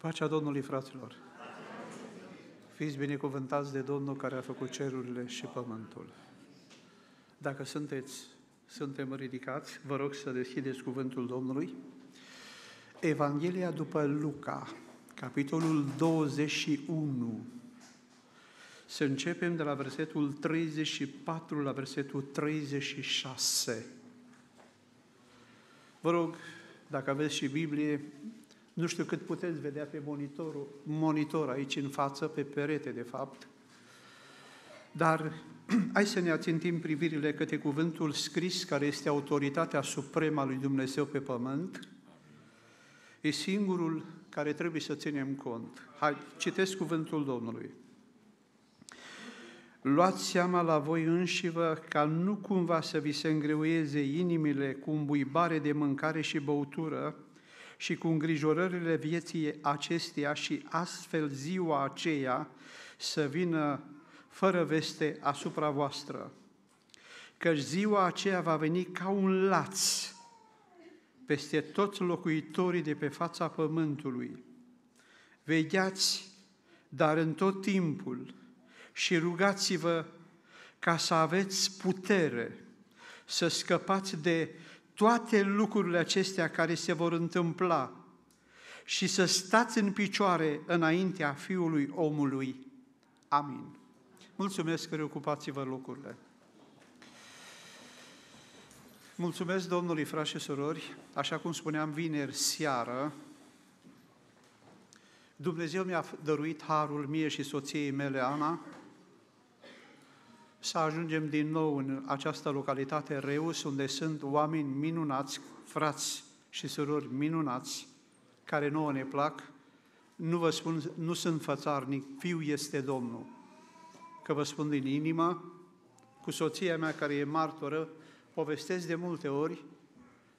Pacea Domnului, fraților! Fiți binecuvântați de Domnul care a făcut cerurile și pământul. Dacă sunteți, suntem ridicați, vă rog să deschideți cuvântul Domnului. Evanghelia după Luca, capitolul 21. Să începem de la versetul 34 la versetul 36. Vă rog, dacă aveți și Biblie, nu știu cât puteți vedea pe monitorul, monitor aici în față, pe perete de fapt, dar hai să ne ațintim privirile către cuvântul scris, care este autoritatea supremă a lui Dumnezeu pe pământ, e singurul care trebuie să ținem cont. Hai, citesc cuvântul Domnului. Luați seama la voi înșivă ca nu cumva să vi se îngreuieze inimile cu un buibare de mâncare și băutură, și cu îngrijorările vieții acesteia și astfel ziua aceea să vină fără veste asupra voastră. Că ziua aceea va veni ca un laț peste toți locuitorii de pe fața pământului. Vegheați, dar în tot timpul, și rugați-vă ca să aveți putere să scăpați de toate lucrurile acestea care se vor întâmpla și să stați în picioare înaintea Fiului omului. Amin. Mulțumesc că reocupați-vă locurile. Mulțumesc Domnului, frați și surori, așa cum spuneam vineri seară, Dumnezeu mi-a dăruit harul mie și soției mele, Ana, să ajungem din nou în această localitate Reus, unde sunt oameni minunați, frați și surori minunați, care nouă ne plac. Nu vă spun, nu sunt fățarnic, fiu este Domnul. Că vă spun din inima, cu soția mea care e martoră, povestesc de multe ori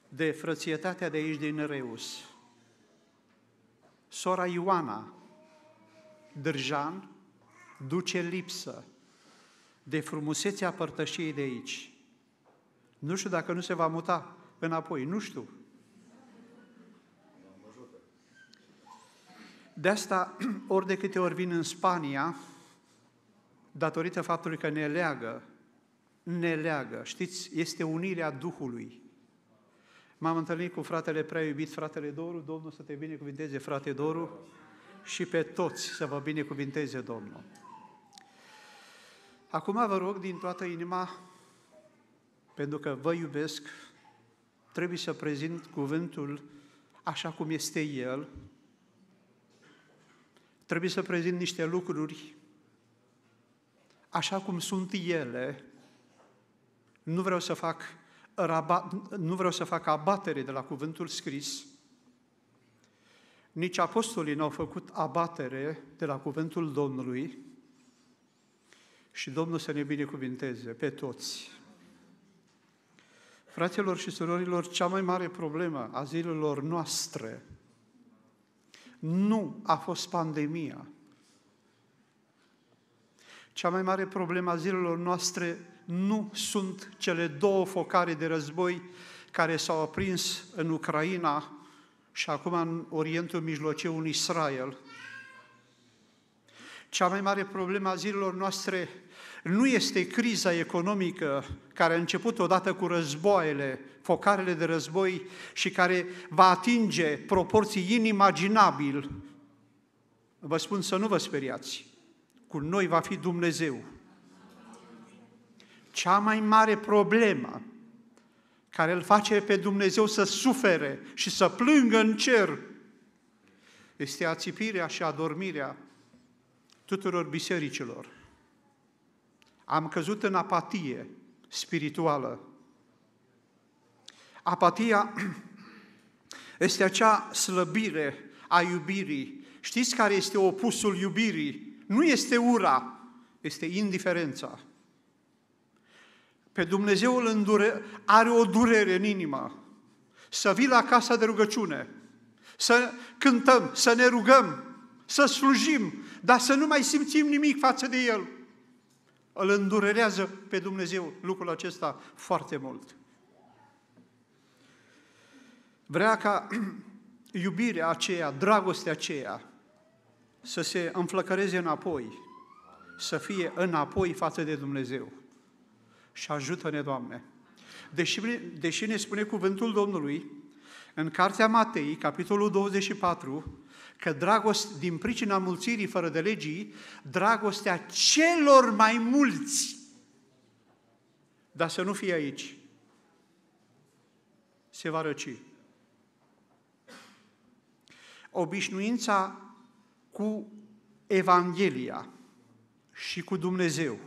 de frățietatea de aici din Reus. Sora Ioana Drjan duce lipsă de frumusețea părtășiei de aici. Nu știu dacă nu se va muta înapoi, nu știu. De asta, ori de câte ori vin în Spania, datorită faptului că ne leagă, ne leagă, știți, este unirea Duhului. M-am întâlnit cu fratele prea iubit, fratele Doru, Domnul să te binecuvinteze, frate Doru, și pe toți să vă binecuvinteze Domnul. Acum vă rog din toată inima, pentru că vă iubesc, trebuie să prezint cuvântul așa cum este el. Trebuie să prezint niște lucruri așa cum sunt ele. Nu vreau să fac, nu vreau să fac abatere de la cuvântul scris. Nici apostolii n-au făcut abatere de la cuvântul Domnului, și Domnul să ne binecuvinteze pe toți. Fraților și surorilor, cea mai mare problemă a zilelor noastre nu a fost pandemia. Cea mai mare problemă a zilelor noastre nu sunt cele două focare de război care s-au aprins în Ucraina și acum în Orientul Mijlociu, în Israel – cea mai mare problemă a zilelor noastre nu este criza economică care a început odată cu războaiele, focarele de război și care va atinge proporții inimaginabil. Vă spun să nu vă speriați. Cu noi va fi Dumnezeu. Cea mai mare problemă care îl face pe Dumnezeu să sufere și să plângă în cer este ațipirea și adormirea tuturor bisericilor. Am căzut în apatie spirituală. Apatia este acea slăbire a iubirii. Știți care este opusul iubirii? Nu este ura, este indiferența. Pe Dumnezeu îndure, are o durere în inimă. Să vii la casa de rugăciune, să cântăm, să ne rugăm, să slujim, dar să nu mai simțim nimic față de El. Îl îndurerează pe Dumnezeu lucrul acesta foarte mult. Vrea ca iubirea aceea, dragostea aceea, să se înflăcăreze înapoi, să fie înapoi față de Dumnezeu. Și ajută-ne, Doamne! Deși, deși ne spune cuvântul Domnului, în cartea Matei, capitolul 24, că dragoste, din pricina mulțirii fără de legii, dragostea celor mai mulți. Dar să nu fie aici. Se va răci. Obișnuința cu Evanghelia și cu Dumnezeu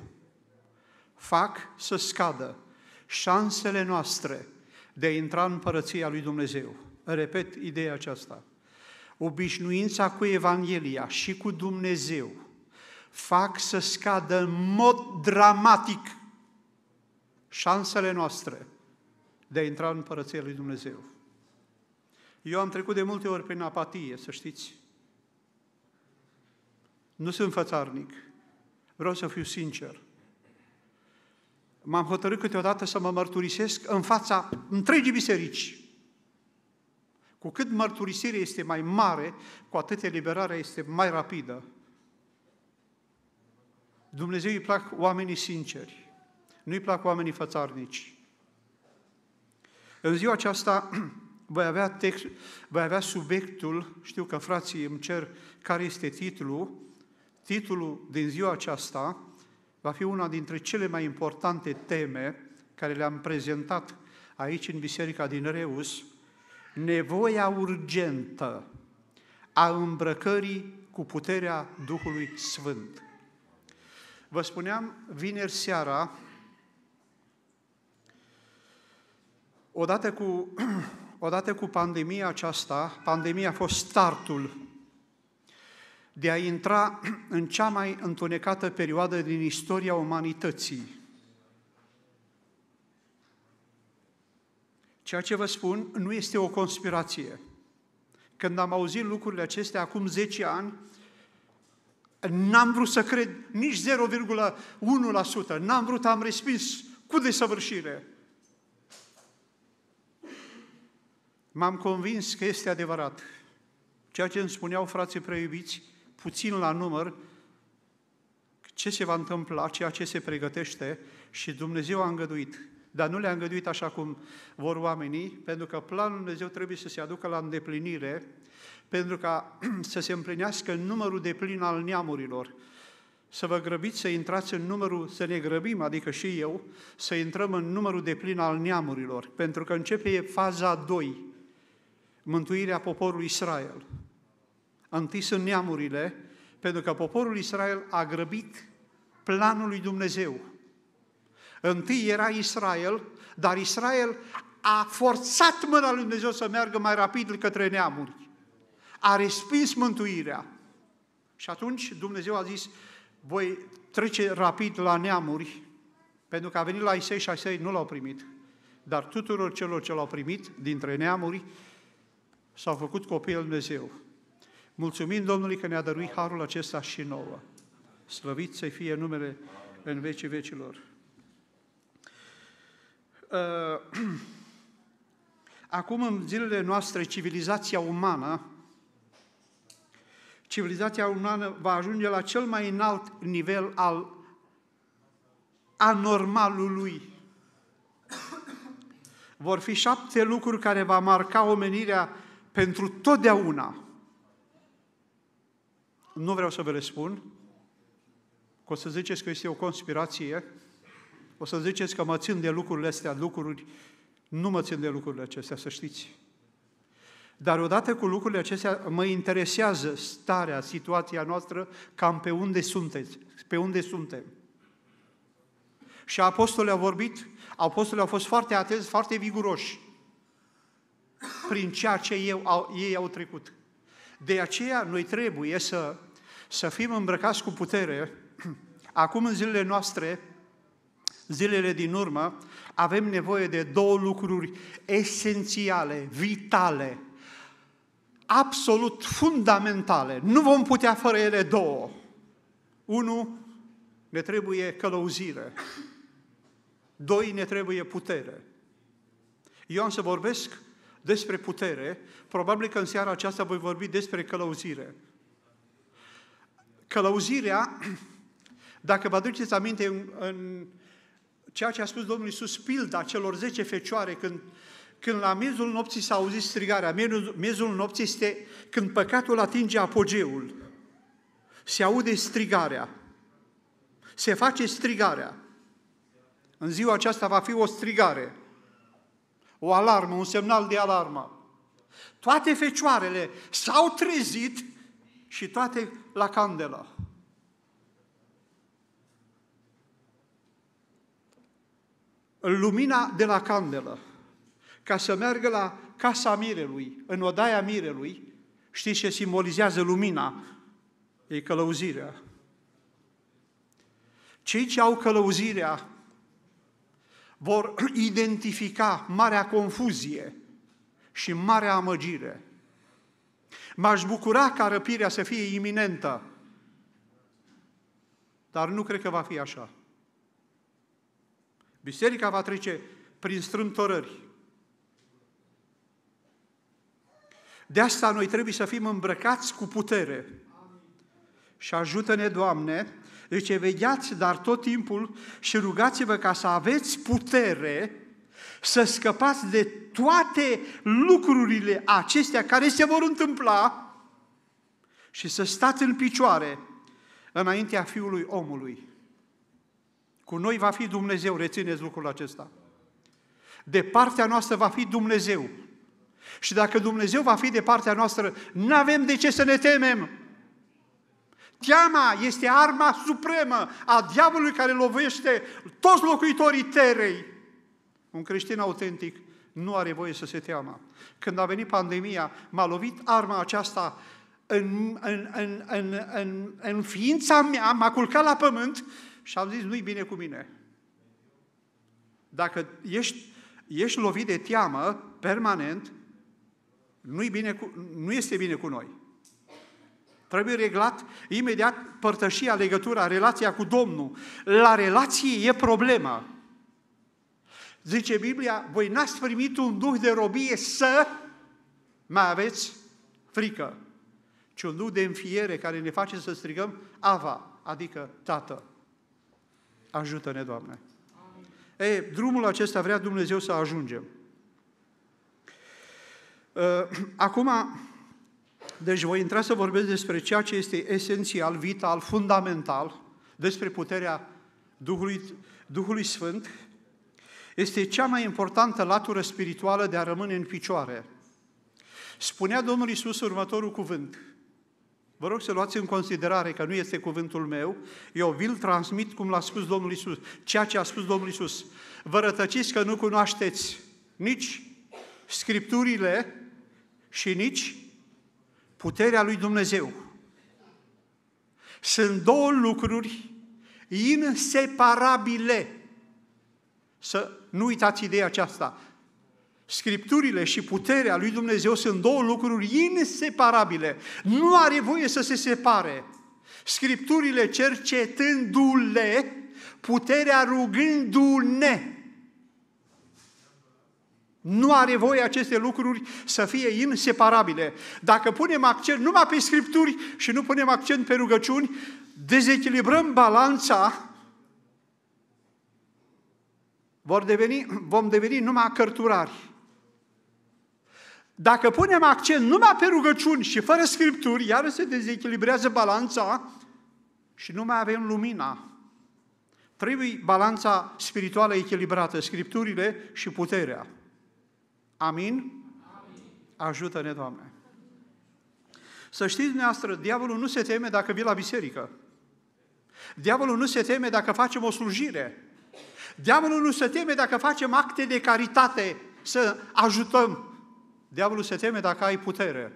fac să scadă șansele noastre de a intra în părăția lui Dumnezeu. Repet ideea aceasta obișnuința cu Evanghelia și cu Dumnezeu fac să scadă în mod dramatic șansele noastre de a intra în Împărăția lui Dumnezeu. Eu am trecut de multe ori prin apatie, să știți. Nu sunt fățarnic. Vreau să fiu sincer. M-am hotărât câteodată să mă mărturisesc în fața întregii biserici. Cu cât mărturisirea este mai mare, cu atât eliberarea este mai rapidă. Dumnezeu îi plac oamenii sinceri, nu îi plac oamenii fățarnici. În ziua aceasta voi avea, text, voi avea subiectul, știu că frații îmi cer care este titlul, titlul din ziua aceasta va fi una dintre cele mai importante teme care le-am prezentat aici în Biserica din Reus, nevoia urgentă a îmbrăcării cu puterea Duhului Sfânt. Vă spuneam, vineri seara, odată cu, odată cu pandemia aceasta, pandemia a fost startul de a intra în cea mai întunecată perioadă din istoria umanității. Ceea ce vă spun nu este o conspirație. Când am auzit lucrurile acestea acum 10 ani, n-am vrut să cred nici 0,1%, n-am vrut, am respins cu desăvârșire. M-am convins că este adevărat. Ceea ce îmi spuneau frații preiubiți, puțin la număr, ce se va întâmpla, ceea ce se pregătește și Dumnezeu a îngăduit. Dar nu le-a îngăduit așa cum vor oamenii, pentru că planul Dumnezeu trebuie să se aducă la îndeplinire, pentru ca să se împlinească numărul de plin al neamurilor. Să vă grăbiți să intrați în numărul, să ne grăbim, adică și eu, să intrăm în numărul de plin al neamurilor, pentru că începe faza 2, mântuirea poporului Israel. Întâi sunt neamurile, pentru că poporul Israel a grăbit planul lui Dumnezeu. Întâi era Israel, dar Israel a forțat mâna lui Dumnezeu să meargă mai rapid către neamuri. A respins mântuirea. Și atunci Dumnezeu a zis, voi trece rapid la neamuri, pentru că a venit la Isei și Isei nu l-au primit. Dar tuturor celor ce l-au primit dintre neamuri s-au făcut copiii Dumnezeu. Mulțumim Domnului că ne-a dăruit harul acesta și nouă. Slăvit să fie numele în vecii vecilor. Uh, acum în zilele noastre civilizația umană, civilizația umană va ajunge la cel mai înalt nivel al anormalului. Vor fi șapte lucruri care va marca omenirea pentru totdeauna. Nu vreau să vă le spun, că o să ziceți că este o conspirație, o să ziceți că mă țin de lucrurile astea, lucruri, nu mă țin de lucrurile acestea, să știți. Dar odată cu lucrurile acestea mă interesează starea, situația noastră, cam pe unde sunteți, pe unde suntem. Și apostolii au vorbit, apostolii au fost foarte atenți, foarte viguroși prin ceea ce eu, au, ei au trecut. De aceea noi trebuie să, să fim îmbrăcați cu putere. Acum în zilele noastre, zilele din urmă, avem nevoie de două lucruri esențiale, vitale, absolut fundamentale. Nu vom putea fără ele două. Unu, ne trebuie călăuzire. Doi, ne trebuie putere. Eu am să vorbesc despre putere, probabil că în seara aceasta voi vorbi despre călăuzire. Călăuzirea, dacă vă aduceți aminte în, în ceea ce a spus Domnul Iisus, pilda celor zece fecioare, când, când la miezul nopții s-a auzit strigarea, miezul, nopții este când păcatul atinge apogeul, se aude strigarea, se face strigarea. În ziua aceasta va fi o strigare, o alarmă, un semnal de alarmă. Toate fecioarele s-au trezit și toate la candelă. lumina de la candelă, ca să meargă la casa mirelui, în odaia mirelui, știți ce simbolizează lumina? E călăuzirea. Cei ce au călăuzirea vor identifica marea confuzie și marea amăgire. M-aș bucura ca răpirea să fie iminentă, dar nu cred că va fi așa. Biserica va trece prin strâmtorări. De asta noi trebuie să fim îmbrăcați cu putere. Și ajută-ne, Doamne, zice, vegheați, dar tot timpul și rugați-vă ca să aveți putere să scăpați de toate lucrurile acestea care se vor întâmpla și să stați în picioare înaintea Fiului omului. Cu noi va fi Dumnezeu, rețineți lucrul acesta. De partea noastră va fi Dumnezeu. Și dacă Dumnezeu va fi de partea noastră, nu avem de ce să ne temem. Teama este arma supremă a diavolului care lovește toți locuitorii terei. Un creștin autentic nu are voie să se teamă. Când a venit pandemia, m-a lovit arma aceasta în, în, în, în, în, în ființa mea, m-a culcat la pământ și am zis, nu-i bine cu mine. Dacă ești, ești lovit de teamă permanent, nu-i bine cu, nu este bine cu noi. Trebuie reglat imediat părtășia, legătura, relația cu Domnul. La relație e problema. Zice Biblia, voi n-ați primit un duh de robie să mai aveți frică, ci un duh de înfiere care ne face să strigăm Ava, adică Tată. Ajută-ne, Doamne! Amin. E, drumul acesta vrea Dumnezeu să ajungem. Uh, acum, deci voi intra să vorbesc despre ceea ce este esențial, vital, fundamental, despre puterea Duhului, Duhului Sfânt, este cea mai importantă latură spirituală de a rămâne în picioare. Spunea Domnul Isus următorul cuvânt, Vă rog să luați în considerare că nu este cuvântul meu, eu vi-l transmit cum l-a spus Domnul Isus, ceea ce a spus Domnul Isus. Vă rătăciți că nu cunoașteți nici scripturile și nici puterea lui Dumnezeu. Sunt două lucruri inseparabile. Să nu uitați ideea aceasta. Scripturile și puterea lui Dumnezeu sunt două lucruri inseparabile. Nu are voie să se separe. Scripturile cercetându-le, puterea rugându-ne. Nu are voie aceste lucruri să fie inseparabile. Dacă punem accent numai pe scripturi și nu punem accent pe rugăciuni, dezechilibrăm balanța, vor deveni, vom deveni numai cărturari. Dacă punem accent numai pe rugăciuni și fără scripturi, iar se dezechilibrează balanța și nu mai avem lumina. Trebuie balanța spirituală echilibrată, scripturile și puterea. Amin? Amin. Ajută-ne, Doamne! Să știți dumneavoastră, diavolul nu se teme dacă vii la biserică. Diavolul nu se teme dacă facem o slujire. Diavolul nu se teme dacă facem acte de caritate, să ajutăm, Diavolul se teme dacă ai putere.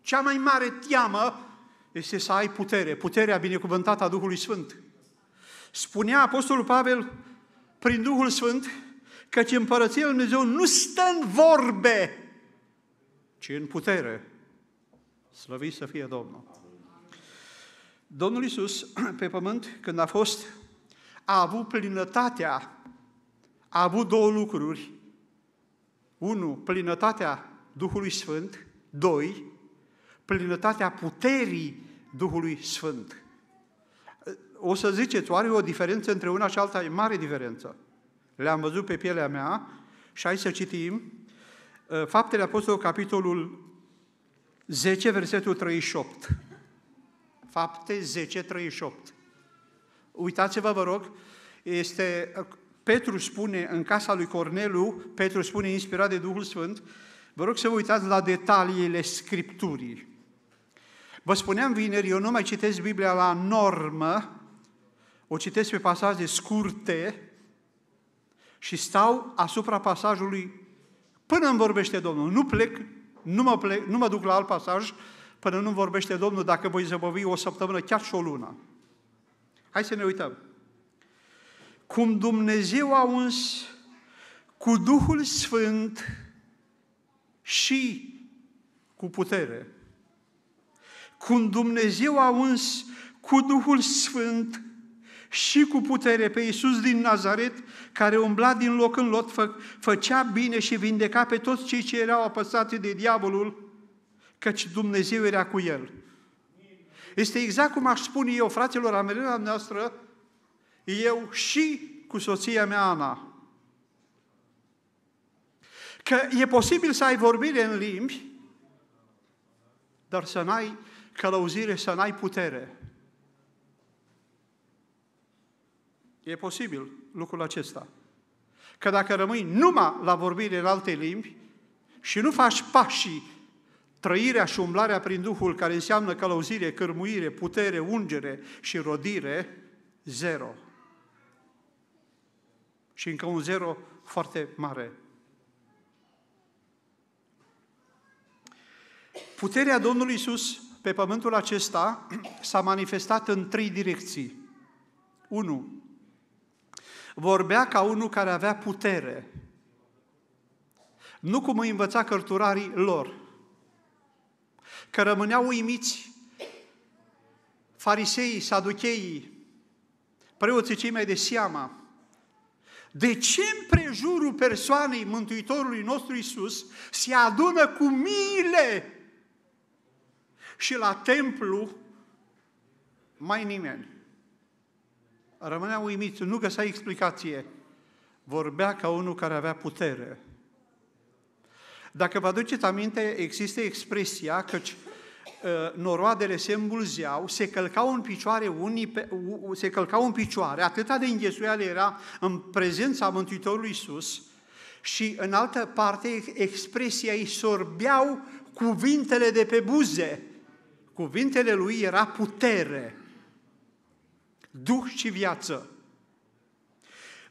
Cea mai mare teamă este să ai putere, puterea binecuvântată a Duhului Sfânt. Spunea Apostolul Pavel prin Duhul Sfânt căci împărăția Lui Dumnezeu nu stă în vorbe, ci în putere. Slăvit să fie Domnul! Domnul Iisus pe pământ, când a fost, a avut plinătatea, a avut două lucruri, 1. Plinătatea Duhului Sfânt. 2. Plinătatea puterii Duhului Sfânt. O să ziceți, oare o diferență între una și alta? E mare diferență. Le-am văzut pe pielea mea și hai să citim uh, Faptele Apostolului, capitolul 10, versetul 38. Fapte 10, 38. Uitați-vă, vă rog, este uh, Petru spune în casa lui Cornelu, Petru spune inspirat de Duhul Sfânt, vă rog să vă uitați la detaliile Scripturii. Vă spuneam vineri, eu nu mai citesc Biblia la normă, o citesc pe pasaje scurte și stau asupra pasajului până îmi vorbește Domnul. Nu plec, nu mă, plec, nu mă duc la alt pasaj până nu vorbește Domnul, dacă voi zăbăvi o săptămână, chiar și o lună. Hai să ne uităm cum Dumnezeu a uns cu Duhul Sfânt și cu putere. Cum Dumnezeu a uns cu Duhul Sfânt și cu putere pe Iisus din Nazaret, care umbla din loc în loc, fă, făcea bine și vindeca pe toți cei ce erau apăsați de diavolul, căci Dumnezeu era cu el. Este exact cum aș spune eu, fraților, a noastră, eu și cu soția mea Ana. Că e posibil să ai vorbire în limbi, dar să n-ai călăuzire, să n-ai putere. E posibil lucrul acesta. Că dacă rămâi numai la vorbire în alte limbi și nu faci pașii, trăirea și umblarea prin Duhul, care înseamnă călăuzire, cărmuire, putere, ungere și rodire, zero și încă un zero foarte mare. Puterea Domnului Isus pe pământul acesta s-a manifestat în trei direcții. 1. Vorbea ca unul care avea putere. Nu cum îi învăța cărturarii lor. Că rămâneau uimiți fariseii, saducheii, preoții cei mai de seama, de ce împrejurul persoanei Mântuitorului nostru Isus se adună cu miile și la templu mai nimeni? Rămânea uimit, nu găsea explicație. Vorbea ca unul care avea putere. Dacă vă aduceți aminte, există expresia căci Ă, noroadele se îmbulzeau, se călcau în picioare, unii pe, se călcau în picioare, atâta de înghesuială era în prezența Mântuitorului Iisus și în altă parte expresia ei sorbeau cuvintele de pe buze. Cuvintele lui era putere, duh și viață.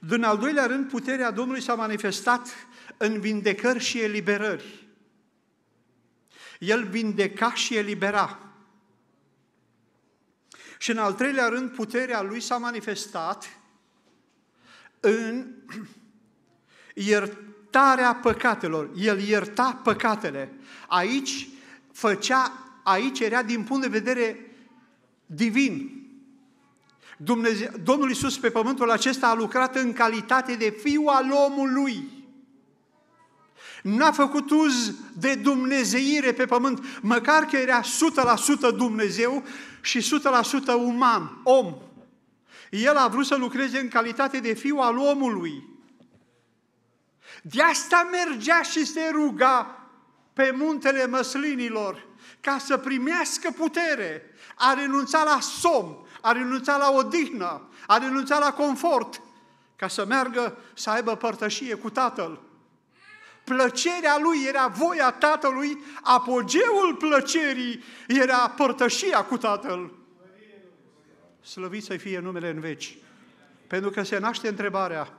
În al doilea rând, puterea Domnului s-a manifestat în vindecări și eliberări. El vindeca și elibera. Și în al treilea rând, puterea lui s-a manifestat în iertarea păcatelor. El ierta păcatele. Aici făcea, aici era din punct de vedere divin. Dumnezeu, Domnul Iisus pe pământul acesta a lucrat în calitate de fiu al omului. N-a făcut uz de dumnezeire pe pământ, măcar că era 100% Dumnezeu și 100% uman, om. El a vrut să lucreze în calitate de fiu al omului. De asta mergea și se ruga pe muntele măslinilor ca să primească putere. A renunțat la somn, a renunțat la odihnă, a renunțat la confort, ca să meargă să aibă părtășie cu Tatăl. Plăcerea lui era voia tatălui, apogeul plăcerii era părtășia cu tatăl. Slăvit să fie numele în veci. Pentru că se naște întrebarea,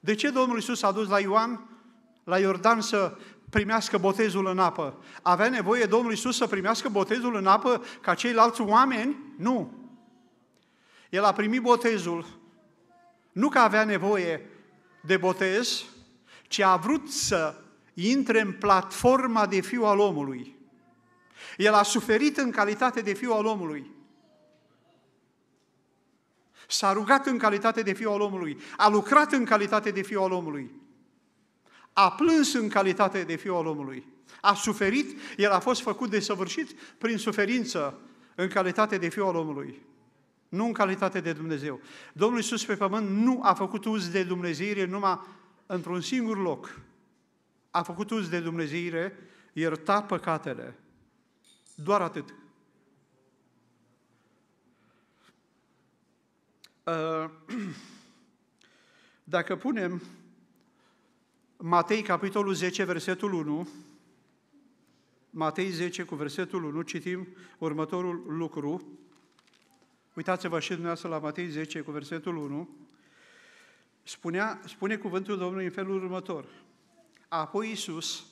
de ce Domnul Iisus a dus la Ioan, la Iordan să primească botezul în apă? Avea nevoie Domnul Iisus să primească botezul în apă ca ceilalți oameni? Nu. El a primit botezul, nu că avea nevoie de botez, ci a vrut să intre în platforma de fiu al omului. El a suferit în calitate de fiu al omului. S-a rugat în calitate de fiu al omului, a lucrat în calitate de fiu al omului, a plâns în calitate de fiu al omului, a suferit, el a fost făcut de săvârșit prin suferință în calitate de fiu al omului, nu în calitate de Dumnezeu. Domnul Iisus pe pământ nu a făcut uz de Dumnezeire numai într-un singur loc, a făcut uz de Dumnezeire, ierta păcatele. Doar atât. Ă, dacă punem Matei, capitolul 10, versetul 1, Matei 10 cu versetul 1, citim următorul lucru. Uitați-vă și dumneavoastră la Matei 10 cu versetul 1. Spunea, spune cuvântul Domnului în felul următor. Apoi Iisus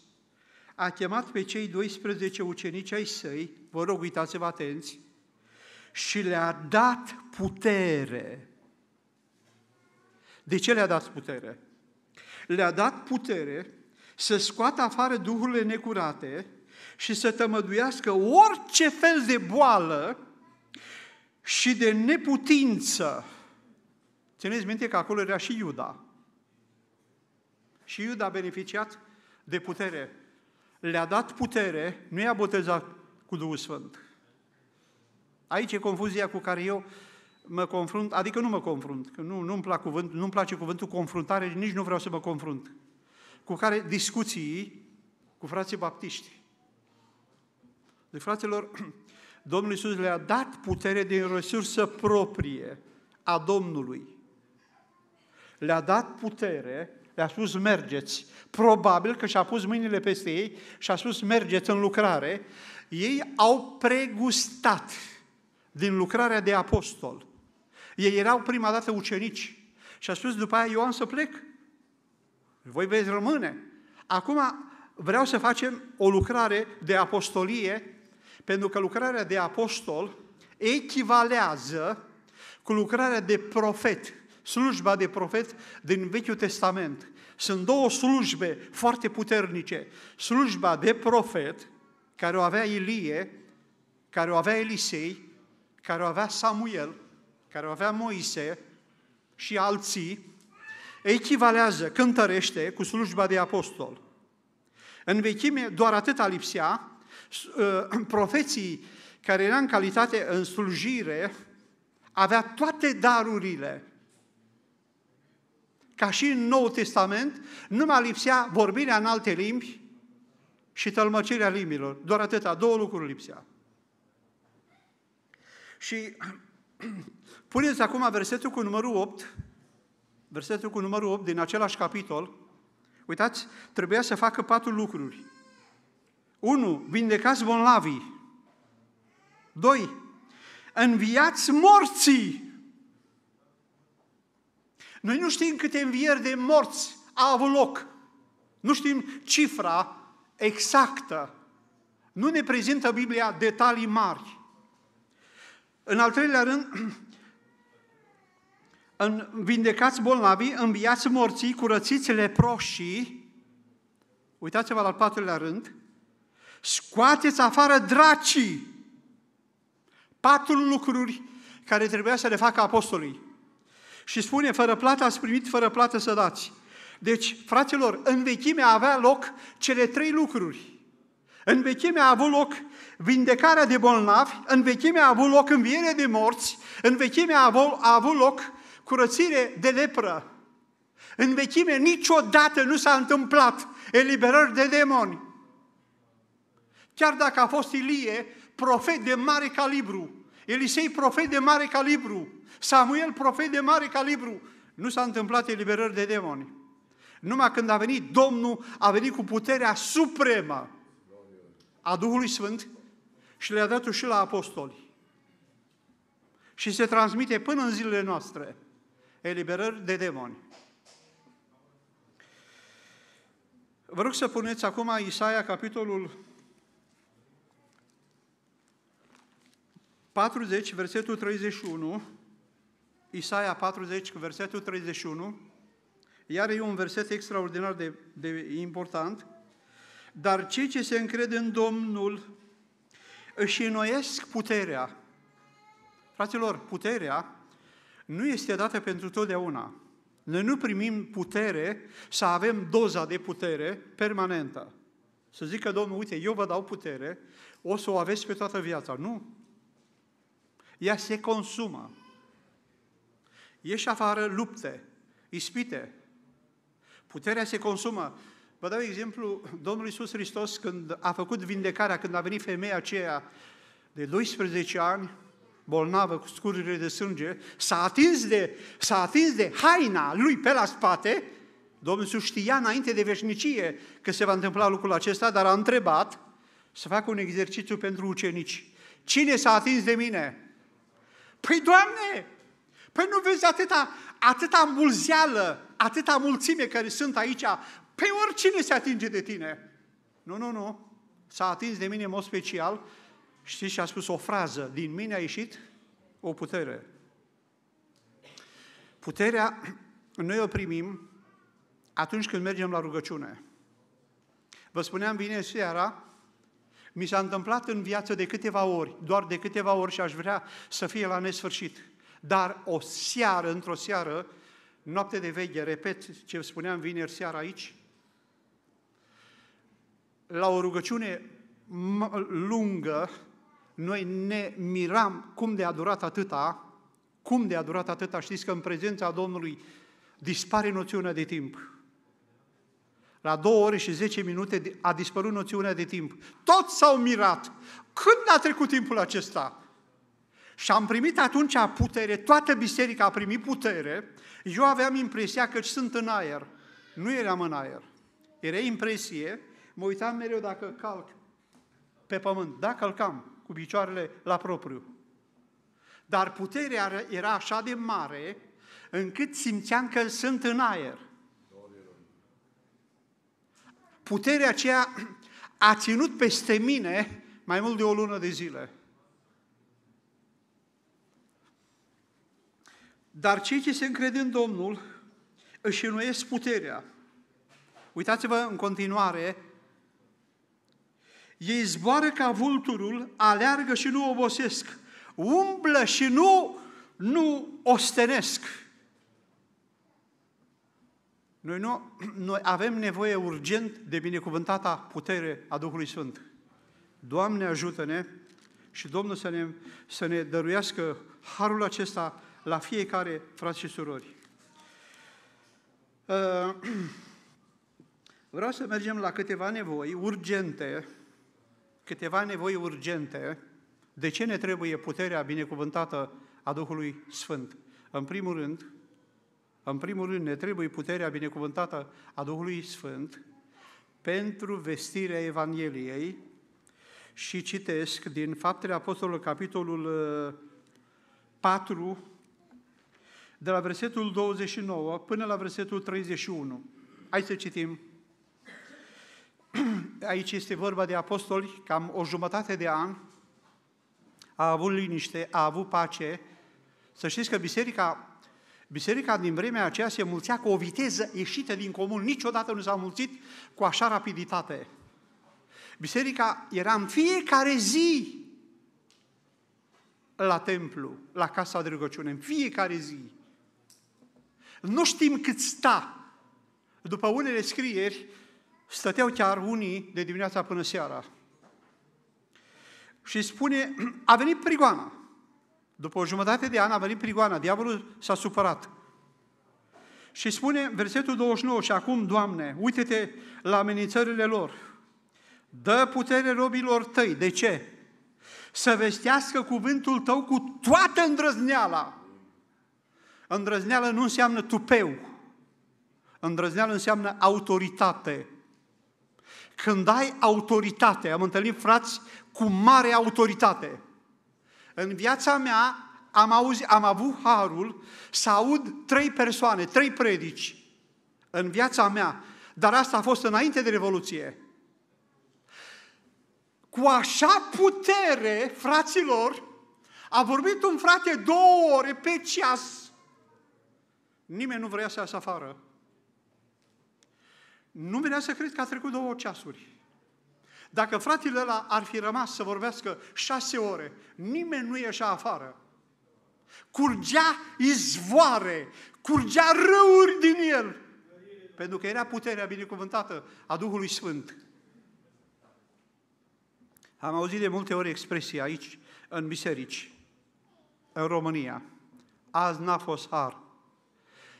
a chemat pe cei 12 ucenici ai săi, vă rog, uitați-vă atenți, și le-a dat putere. De ce le-a dat putere? Le-a dat putere să scoată afară duhurile necurate și să tămăduiască orice fel de boală și de neputință Țineți minte că acolo era și Iuda. Și Iuda a beneficiat de putere. Le-a dat putere, nu i-a botezat cu Duhul Sfânt. Aici e confuzia cu care eu mă confrunt, adică nu mă confrunt, că nu, nu-mi, plac cuvânt, nu-mi place cuvântul confruntare, nici nu vreau să mă confrunt, cu care discuții cu frații baptiști. De fraților, Domnul Iisus le-a dat putere din resursă proprie a Domnului le-a dat putere, le-a spus mergeți. Probabil că și-a pus mâinile peste ei și a spus mergeți în lucrare. Ei au pregustat din lucrarea de apostol. Ei erau prima dată ucenici și a spus după aia Ioan să plec. Voi veți rămâne. Acum vreau să facem o lucrare de apostolie, pentru că lucrarea de apostol echivalează cu lucrarea de profet slujba de profet din Vechiul Testament. Sunt două slujbe foarte puternice. Slujba de profet, care o avea Ilie, care o avea Elisei, care o avea Samuel, care o avea Moise și alții, echivalează, cântărește cu slujba de apostol. În vechime doar atât lipsea, uh, profeții care era în calitate în slujire, avea toate darurile ca și în Noul Testament, nu mai lipsea vorbirea în alte limbi și tălmăcirea limbilor. Doar atâta, două lucruri lipsea. Și puneți acum versetul cu numărul 8, versetul cu numărul 8 din același capitol. Uitați, trebuia să facă patru lucruri. 1. Vindecați bolnavii. 2. Înviați morții. Noi nu știm câte învieri de morți a avut loc. Nu știm cifra exactă. Nu ne prezintă Biblia detalii mari. În al treilea rând, în vindecați bolnavii, înviați morții, curățiți leproșii, uitați-vă la al patrulea rând, scoateți afară dracii. Patru lucruri care trebuia să le facă apostolii. Și spune, fără plată ați primit, fără plată să dați. Deci, fraților, în vechime avea loc cele trei lucruri. În vechime a avut loc vindecarea de bolnavi, în vechime a avut loc învierea de morți, în vechime a avut, a avut loc curățire de lepră. În vechime niciodată nu s-a întâmplat eliberări de demoni. Chiar dacă a fost Ilie, profet de mare calibru, Elisei, profet de mare calibru, Samuel, profet de mare calibru. Nu s-a întâmplat eliberări de demoni. Numai când a venit Domnul, a venit cu puterea supremă a Duhului Sfânt și le-a dat și la apostoli. Și se transmite până în zilele noastre eliberări de demoni. Vă rog să puneți acum Isaia, capitolul 40, versetul 31, Isaia 40, versetul 31, iar e un verset extraordinar de, de important, dar cei ce se încred în Domnul își înnoiesc puterea. Fraților, puterea nu este dată pentru totdeauna. Noi nu primim putere să avem doza de putere permanentă. Să zică Domnul, uite, eu vă dau putere, o să o aveți pe toată viața. Nu ea se consumă. Ieși afară lupte, ispite. Puterea se consumă. Vă dau exemplu Domnul Iisus Hristos când a făcut vindecarea, când a venit femeia aceea de 12 ani, bolnavă cu scurile de sânge, s-a atins de, s-a atins de haina lui pe la spate, Domnul Iisus știa înainte de veșnicie că se va întâmpla lucrul acesta, dar a întrebat să facă un exercițiu pentru ucenici. Cine s-a atins de mine? Păi, Doamne, păi nu vezi atâta, atâta mulzeală, atâta mulțime care sunt aici, pe păi oricine se atinge de tine. Nu, nu, nu. S-a atins de mine în mod special. Știți și a spus o frază. Din mine a ieșit o putere. Puterea noi o primim atunci când mergem la rugăciune. Vă spuneam bine seara mi s-a întâmplat în viață de câteva ori, doar de câteva ori și aș vrea să fie la nesfârșit. Dar o seară, într-o seară, noapte de veche, repet ce spuneam vineri seara aici, la o rugăciune lungă, noi ne miram cum de a durat atâta, cum de a durat atâta, știți că în prezența Domnului dispare noțiunea de timp. La două ore și zece minute a dispărut noțiunea de timp. Toți s-au mirat. Când a trecut timpul acesta? Și am primit atunci putere, toată biserica a primit putere. Eu aveam impresia că sunt în aer. Nu eram în aer. Era impresie. Mă uitam mereu dacă calc pe pământ. Da, călcam cu picioarele la propriu. Dar puterea era așa de mare încât simțeam că sunt în aer puterea aceea a ținut peste mine mai mult de o lună de zile. Dar cei ce se încred în Domnul își înnoiesc puterea. Uitați-vă în continuare, ei zboară ca vulturul, aleargă și nu obosesc, umblă și nu, nu ostenesc. Noi, nu, noi avem nevoie urgent de binecuvântata putere a Duhului Sfânt. Doamne ajută-ne și Domnul să ne, să ne dăruiască harul acesta la fiecare frați și surori. Ă, vreau să mergem la câteva nevoi urgente, câteva nevoi urgente. De ce ne trebuie puterea binecuvântată a Duhului Sfânt? În primul rând, în primul rând, ne trebuie puterea binecuvântată a Duhului Sfânt pentru vestirea Evangheliei și citesc din Faptele Apostolului, capitolul 4, uh, de la versetul 29 până la versetul 31. Hai să citim. Aici este vorba de apostoli, cam o jumătate de an a avut liniște, a avut pace. Să știți că biserica Biserica din vremea aceea se mulțea cu o viteză ieșită din comun. Niciodată nu s-a mulțit cu așa rapiditate. Biserica era în fiecare zi la templu, la casa de rugăciune, în fiecare zi. Nu știm cât sta. După unele scrieri, stăteau chiar unii de dimineața până seara. Și spune, a venit prigoana. După o jumătate de an a venit prigoana, diavolul s-a supărat. Și spune versetul 29, și acum, Doamne, uite-te la amenințările lor. Dă putere robilor tăi. De ce? Să vestească cuvântul tău cu toată îndrăzneala. Îndrăzneală nu înseamnă tupeu. Îndrăzneală înseamnă autoritate. Când ai autoritate, am întâlnit frați cu mare autoritate – în viața mea am, auzit, am avut harul să aud trei persoane, trei predici în viața mea, dar asta a fost înainte de Revoluție. Cu așa putere, fraților, a vorbit un frate două ore pe ceas. Nimeni nu vrea să iasă afară. Nu venea să cred că a trecut două ceasuri. Dacă fratele ăla ar fi rămas să vorbească șase ore, nimeni nu ieșea afară. Curgea izvoare, curgea râuri din el, pentru că era puterea binecuvântată a Duhului Sfânt. Am auzit de multe ori expresia aici, în biserici, în România. Azi n-a fost har.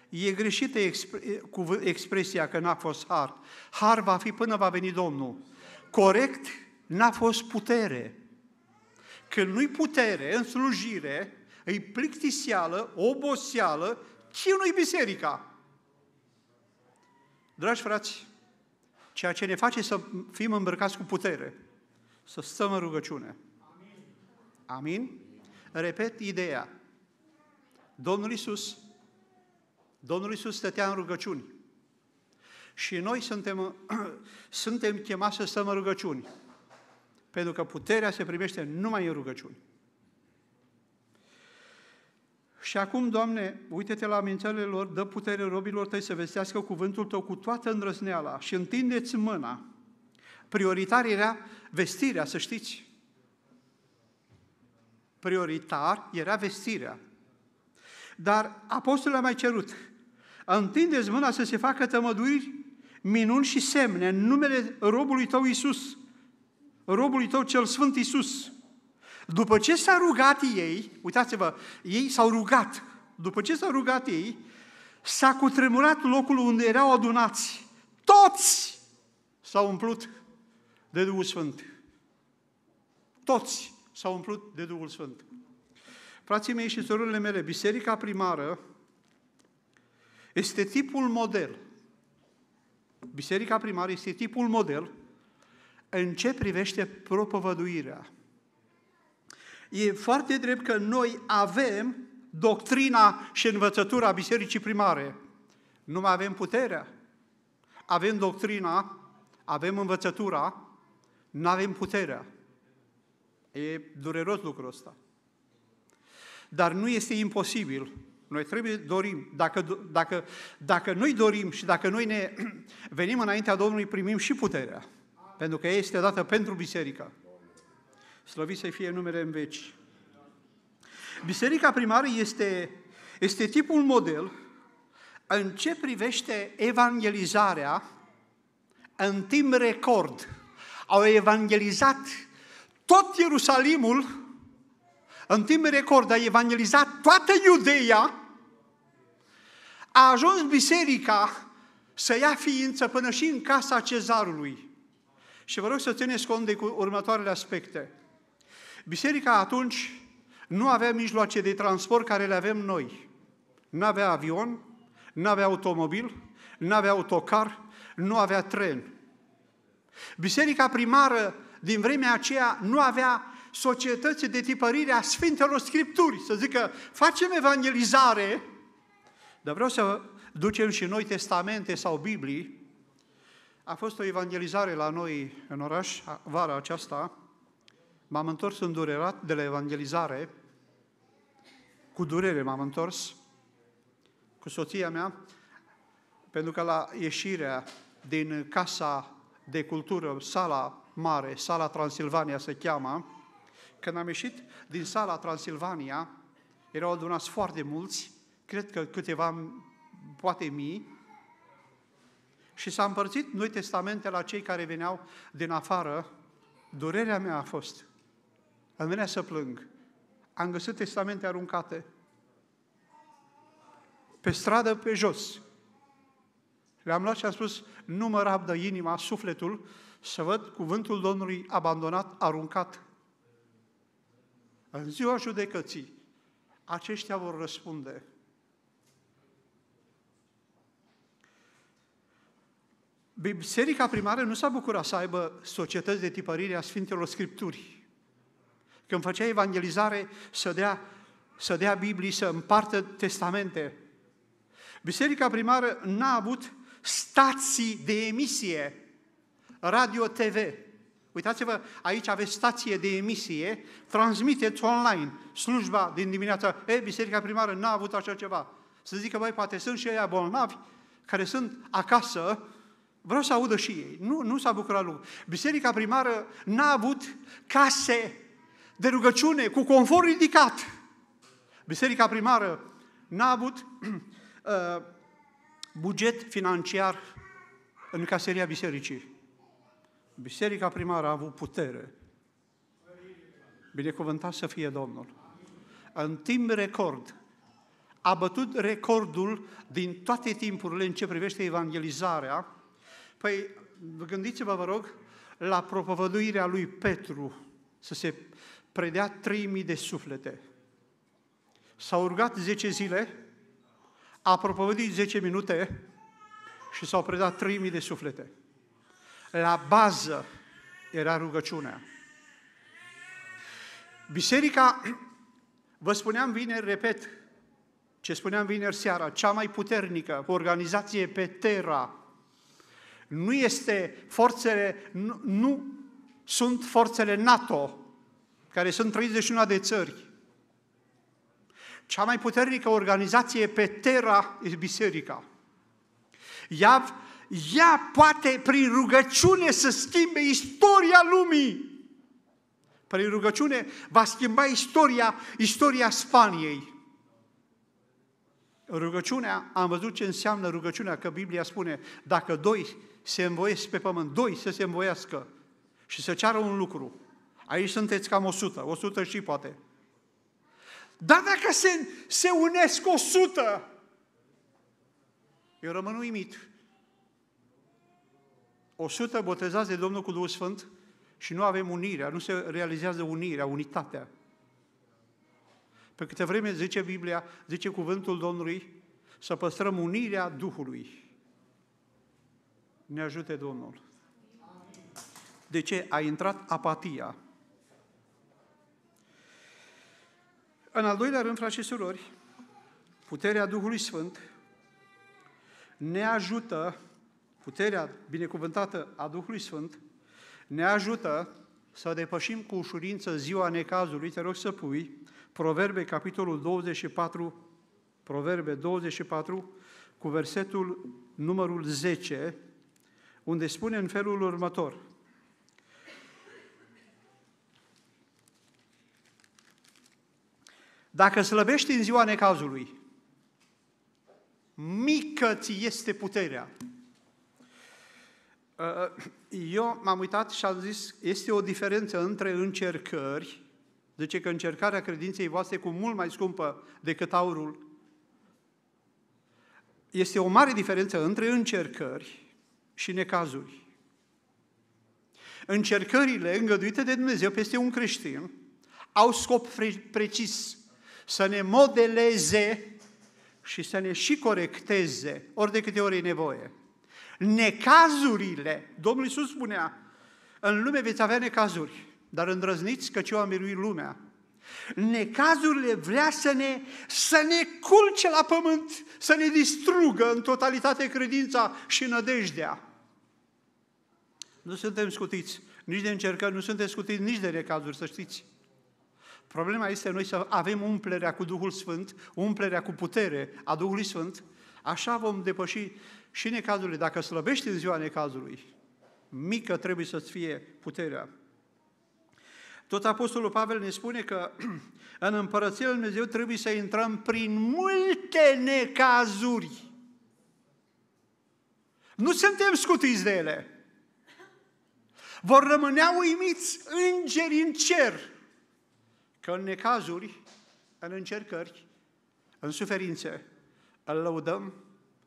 E greșită expresia că n-a fost har. Har va fi până va veni Domnul. Corect n-a fost putere. Când nu-i putere în slujire, îi plictiseală, oboseală, i biserica. Dragi frați, ceea ce ne face să fim îmbrăcați cu putere, să stăm în rugăciune. Amin? Amin? Repet ideea. Domnul Isus, Domnul Isus stătea în rugăciuni. Și noi suntem, suntem chemați să stăm în rugăciuni. Pentru că puterea se primește numai în rugăciuni. Și acum, Doamne, uite-te la amințările lor, dă putere robilor tăi să vestească cuvântul tău cu toată îndrăzneala și întindeți mâna. Prioritar era vestirea, să știți. Prioritar era vestirea. Dar apostolul a mai cerut, întindeți mâna să se facă tămăduiri minuni și semne în numele robului tău Isus, robului tău cel sfânt Isus. După ce s-a rugat ei, uitați-vă, ei s-au rugat, după ce s-au rugat ei, s-a cutremurat locul unde erau adunați. Toți s-au umplut de Duhul Sfânt. Toți s-au umplut de Duhul Sfânt. Frații mei și sororile mele, biserica primară este tipul model Biserica primară este tipul model în ce privește propovăduirea. E foarte drept că noi avem doctrina și învățătura bisericii primare. Nu mai avem puterea. Avem doctrina, avem învățătura, nu avem puterea. E dureros lucrul ăsta. Dar nu este imposibil noi trebuie dorim. Dacă, dacă, dacă noi dorim și dacă noi ne venim înaintea Domnului, primim și puterea. Pentru că este dată pentru biserică. Slăvit să fie numele în veci. Biserica primară este, este tipul model în ce privește evangelizarea în timp record. Au evangelizat tot Ierusalimul în timp record a evangelizat toată Iudeia, a ajuns biserica să ia ființă până și în casa cezarului. Și vă rog să țineți cont de următoarele aspecte. Biserica atunci nu avea mijloace de transport care le avem noi. Nu avea avion, nu avea automobil, nu avea autocar, nu avea tren. Biserica primară din vremea aceea nu avea societății de tipărire a Sfintelor Scripturi, să zică, facem evangelizare, dar vreau să ducem și noi testamente sau Biblii. A fost o evangelizare la noi în oraș vara aceasta. M-am întors îndurerat de la evangelizare. Cu durere m-am întors cu soția mea, pentru că la ieșirea din casa de cultură, sala mare, sala Transilvania se cheamă, când am ieșit din sala Transilvania, erau adunați foarte mulți, cred că câteva, poate mii, și s-a împărțit Noi Testamente la cei care veneau din afară. Durerea mea a fost. Îmi venea să plâng. Am găsit testamente aruncate. Pe stradă, pe jos. Le-am luat și am spus, nu mă rabdă inima, sufletul, să văd cuvântul Domnului abandonat, aruncat în ziua judecății, aceștia vor răspunde. Biserica primară nu s-a bucurat să aibă societăți de tipărire a Sfintelor Scripturii. Când făcea evangelizare, să dea, să dea Biblii, să împartă testamente. Biserica primară n-a avut stații de emisie, radio, TV. Uitați-vă, aici aveți stație de emisie, transmiteți online slujba din dimineața. E, biserica primară n-a avut așa ceva. Să zică, băi, poate sunt și ei bolnavi care sunt acasă, vreau să audă și ei. Nu, nu s-a bucurat lucrul. Biserica primară n-a avut case de rugăciune cu confort ridicat. Biserica primară n-a avut uh, buget financiar în caseria bisericii biserica primară a avut putere. Binecuvântat să fie Domnul. În timp record, a bătut recordul din toate timpurile în ce privește evangelizarea. Păi, gândiți-vă, vă rog, la propovăduirea lui Petru să se predea 3000 de suflete. S-au rugat 10 zile, a propovăduit 10 minute și s-au predat 3000 de suflete la bază era rugăciunea. Biserica, vă spuneam vineri, repet, ce spuneam vineri seara, cea mai puternică organizație pe terra, nu este forțele, nu, nu sunt forțele NATO, care sunt 31 de țări. Cea mai puternică organizație pe terra este biserica. Ea ea poate prin rugăciune să schimbe istoria lumii. Prin rugăciune va schimba istoria, istoria Spaniei. Rugăciunea, am văzut ce înseamnă rugăciunea, că Biblia spune, dacă doi se învoiesc pe pământ, doi să se învoiască și să ceară un lucru. Aici sunteți cam 100, 100 și poate. Dar dacă se, se unesc 100, eu rămân uimit. 100 botezați de Domnul cu Duhul Sfânt și nu avem unirea, nu se realizează unirea, unitatea. Pe câte vreme zice Biblia, zice cuvântul Domnului, să păstrăm unirea Duhului. Ne ajute Domnul. De ce? A intrat apatia. În al doilea rând, frate și surori, puterea Duhului Sfânt ne ajută puterea binecuvântată a Duhului Sfânt ne ajută să depășim cu ușurință ziua necazului, te rog să pui, Proverbe, capitolul 24, Proverbe 24, cu versetul numărul 10, unde spune în felul următor. Dacă slăbești în ziua necazului, mică ți este puterea Uh, eu m-am uitat și am zis, este o diferență între încercări, zice că încercarea credinței voastre e cu mult mai scumpă decât aurul. Este o mare diferență între încercări și necazuri. Încercările îngăduite de Dumnezeu peste un creștin au scop precis să ne modeleze și să ne și corecteze ori de câte ori e nevoie. Necazurile, Domnul Iisus spunea, în lume veți avea necazuri, dar îndrăzniți că ce o miruit lumea. Necazurile vrea să ne, să ne culce la pământ, să ne distrugă în totalitate credința și nădejdea. Nu suntem scutiți nici de încercări, nu suntem scutiți nici de necazuri, să știți. Problema este noi să avem umplerea cu Duhul Sfânt, umplerea cu putere a Duhului Sfânt, așa vom depăși și necazului. dacă slăbești în ziua necazului, mică trebuie să-ți fie puterea. Tot Apostolul Pavel ne spune că în Împărăția Lui Dumnezeu trebuie să intrăm prin multe necazuri. Nu suntem scutiți de ele. Vor rămânea uimiți îngeri în cer că în necazuri, în încercări, în suferințe, îl lăudăm,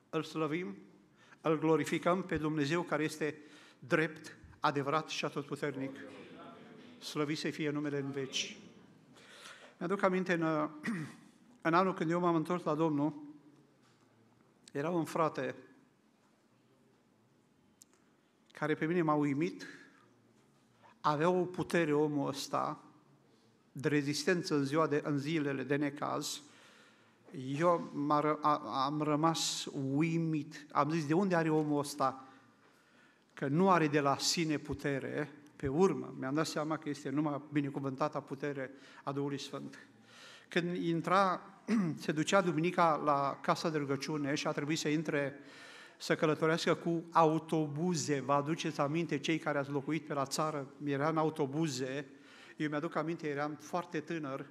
îl slăvim, îl glorificăm pe Dumnezeu care este drept, adevărat și atotputernic. Slăvit să fie numele în veci. Mi-aduc aminte în, în anul când eu m-am întors la Domnul, era un frate care pe mine m-a uimit, avea o putere omul ăsta, de rezistență în, ziua de, în zilele de necaz, eu am rămas uimit. Am zis, de unde are omul ăsta? Că nu are de la sine putere, pe urmă, mi-am dat seama că este numai binecuvântata putere a Duhului Sfânt. Când intra, se ducea duminica la casa de rugăciune și a trebuit să intre să călătorească cu autobuze. Vă aduceți aminte, cei care ați locuit pe la țară, era în autobuze. Eu mi-aduc aminte, eram foarte tânăr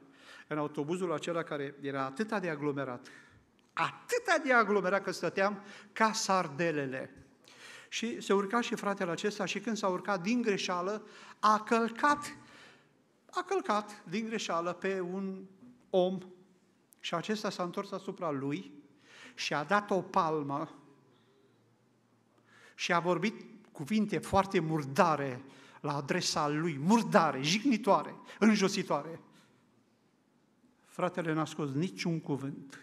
în autobuzul acela care era atât de aglomerat, atât de aglomerat că stăteam ca sardelele. Și se urca și fratele acesta și când s-a urcat din greșeală, a călcat, a călcat din greșeală pe un om și acesta s-a întors asupra lui și a dat o palmă și a vorbit cuvinte foarte murdare la adresa lui, murdare, jignitoare, înjositoare fratele n-a scos niciun cuvânt.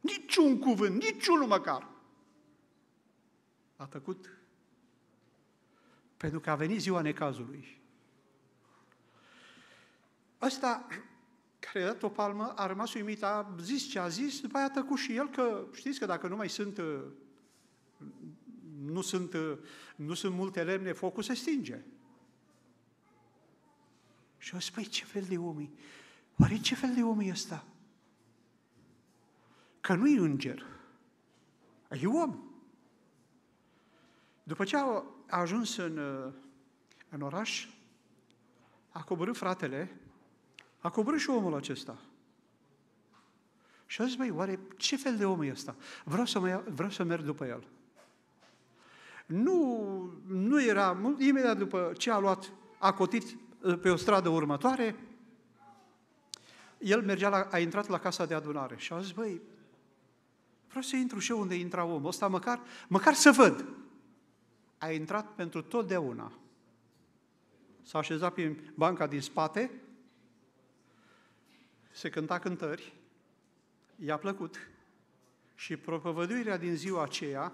Niciun cuvânt, niciunul măcar. A tăcut. Pentru că a venit ziua necazului. Ăsta care a dat o palmă a rămas uimit, a zis ce a zis, după aia a tăcut și el că știți că dacă nu mai sunt uh, nu sunt, uh, nu sunt multe lemne, focul se stinge. Și o zic, păi ce fel de om e? Oare ce fel de om e ăsta? Că nu-i înger, e om. După ce a ajuns în, în oraș, a coborât fratele, a coborât și omul acesta. Și a zis, băi, oare ce fel de om e ăsta? Vreau să, mă ia, vreau să merg după el. Nu, nu era, imediat după ce a luat, a cotit Ă, pe o stradă următoare, el mergea la, a intrat la casa de adunare și a zis, băi, vreau să intru și eu unde intra omul ăsta, măcar, măcar să văd. A intrat pentru totdeauna. S-a așezat pe banca din spate, se cânta cântări, i-a plăcut și propovăduirea din ziua aceea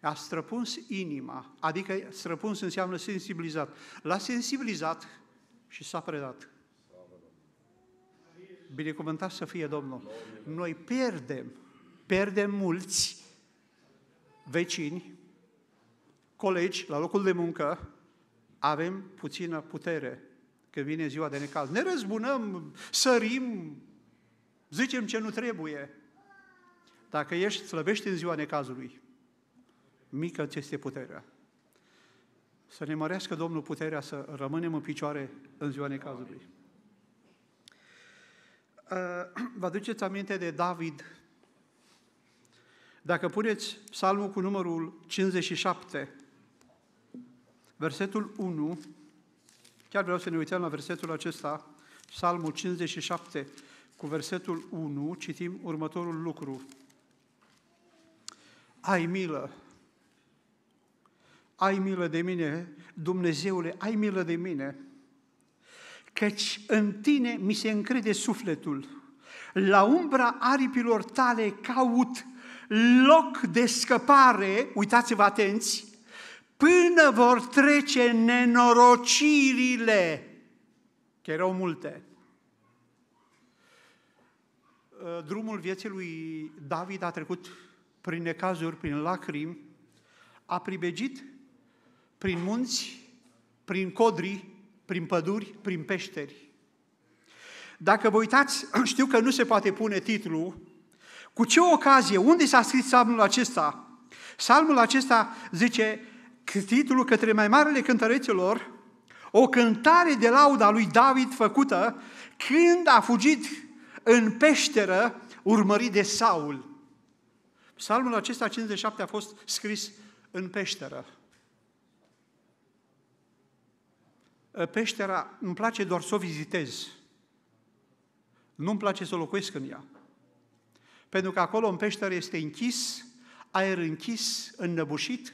a străpuns inima, adică străpuns înseamnă sensibilizat. L-a sensibilizat și s-a predat. Binecuvântat să fie Domnul. Noi pierdem, pierdem mulți vecini, colegi la locul de muncă, avem puțină putere că vine ziua de necaz. Ne răzbunăm, sărim, zicem ce nu trebuie. Dacă ești slăbești în ziua necazului, mică ți este puterea. Să ne mărească Domnul puterea să rămânem în picioare în ziua necazului. Vă aduceți aminte de David? Dacă puneți psalmul cu numărul 57, versetul 1, chiar vreau să ne uităm la versetul acesta, psalmul 57, cu versetul 1, citim următorul lucru. Ai milă ai milă de mine, Dumnezeule, ai milă de mine, căci în tine mi se încrede sufletul. La umbra aripilor tale caut loc de scăpare, uitați-vă atenți, până vor trece nenorocirile, că erau multe. Uh, drumul vieții lui David a trecut prin necazuri, prin lacrimi, a pribegit prin munți, prin codri, prin păduri, prin peșteri. Dacă vă uitați, știu că nu se poate pune titlul, cu ce ocazie, unde s-a scris salmul acesta? Salmul acesta zice, titlul către mai marele cântăreților, o cântare de lauda lui David făcută când a fugit în peșteră urmărit de Saul. Salmul acesta 57 a fost scris în peșteră. Ă, peștera, îmi place doar să o vizitez. Nu-mi place să locuiesc în ea. Pentru că acolo în peșteră este închis, aer închis, înnăbușit.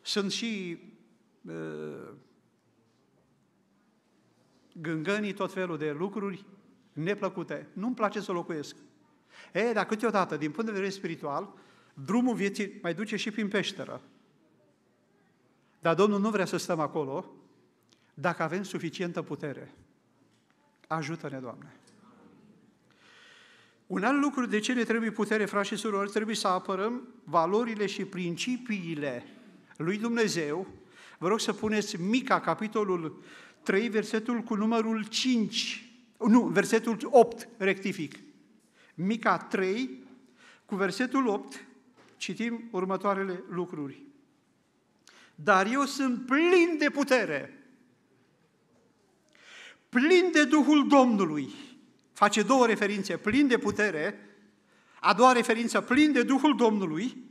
Sunt și uh, gângănii, tot felul de lucruri neplăcute. Nu-mi place să locuiesc. E, dar câteodată, din punct de vedere spiritual, drumul vieții mai duce și prin peșteră. Dar Domnul nu vrea să stăm acolo, dacă avem suficientă putere. Ajută-ne, Doamne! Un alt lucru de ce ne trebuie putere, frați și surori, trebuie să apărăm valorile și principiile lui Dumnezeu. Vă rog să puneți Mica, capitolul 3, versetul cu numărul 5, nu, versetul 8, rectific. Mica 3, cu versetul 8, citim următoarele lucruri. Dar eu sunt plin de putere plin de Duhul Domnului. Face două referințe, plin de putere, a doua referință, plin de Duhul Domnului,